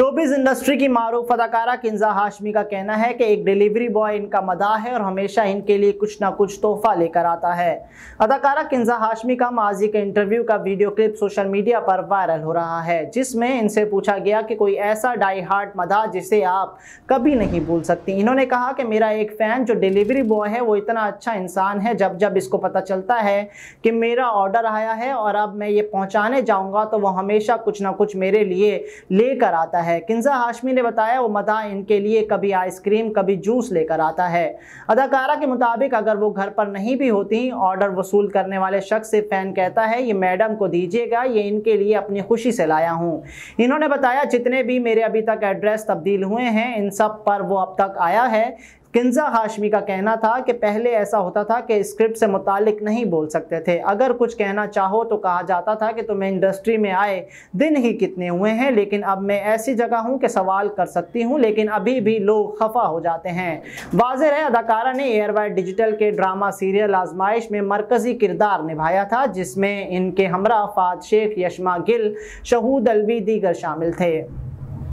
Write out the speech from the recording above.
showbiz industry की मारूफ अदाकारा किंजा हाशमी का कहना है कि एक डिलीवरी बॉय इनका मदा है और हमेशा इनके लिए कुछ ना कुछ तोहफा लेकर आता है अदाकारा किंजा हाशमी का माजी के इंटरव्यू का वीडियो क्लिप सोशल मीडिया पर वायरल हो रहा है जिसमें इनसे पूछा गया कि कोई ऐसा डाई हार्ट मदा जिसे आप कभी नहीं भूल सकती इन्होंने कहा कि मेरा एक फ़ैन जो डिलीवरी बॉय है वो इतना अच्छा इंसान है जब जब इसको पता चलता है कि मेरा ऑर्डर आया है और अब मैं ये पहुँचाने जाऊँगा तो वो हमेशा कुछ ना कुछ मेरे लिए लेकर आता है है किन्जा हाशमी ने बताया वो मदा इनके लिए कभी आइसक्रीम कभी जूस लेकर आता है अदाकारा के मुताबिक अगर वो घर पर नहीं भी होती ऑर्डर वसूल करने वाले शख्स से फ़ैन कहता है ये मैडम को दीजिएगा ये इनके लिए अपनी खुशी से लाया हूँ इन्होंने बताया जितने भी मेरे अभी तक एड्रेस तब्दील हुए हैं इन सब पर वो अब तक आया है किन्जा हाशमी का कहना था कि पहले ऐसा होता था कि स्क्रिप्ट से मुतालिक नहीं बोल सकते थे अगर कुछ कहना चाहो तो कहा जाता था कि तुम्हें इंडस्ट्री में आए दिन ही कितने हुए हैं लेकिन अब मैं ऐसी जगह हूँ कि सवाल कर सकती हूँ लेकिन अभी भी लोग खफा हो जाते हैं वाज है अदाकारा ने एयरवाइड डिजिटल के ड्रामा सीरियल आजमाइश में मरकज़ी किरदार निभाया था जिसमें इनके हमरा फाद शेख यशमा गिल शहूद अलवी दीगर शामिल थे